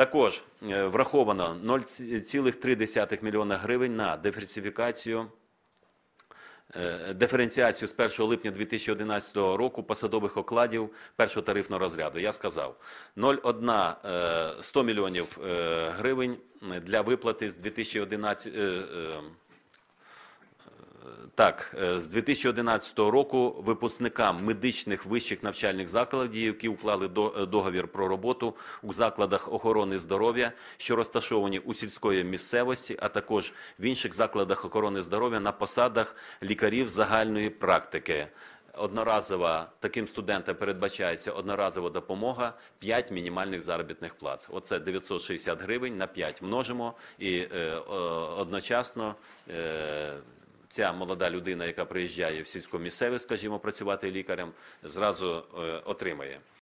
Також е, враховано 0,3 мільйона гривень на диверсифікацію. Е, диференціацію з 1 липня 2011 року посадових окладів першого тарифного розряду я сказав 0,1 100 е, мільйонів гривень для виплати з 2011 так, е, з 2011 року випускникам медичних вищих навчальних закладів, які уклали е, договір про роботу у закладах охорони здоров'я, що розташовані у сільської місцевості, а також в інших закладах охорони здоров'я на посадах лікарів загальної практики. Одноразова таким студентам передбачається одноразова допомога 5 мінімальних заробітних плат. Оце 960 гривень на 5 множимо і е, одночасно. Е, ця молода людина, яка приїжджає в сільську місцевість, скажімо, працювати лікарем, зразу е, отримає.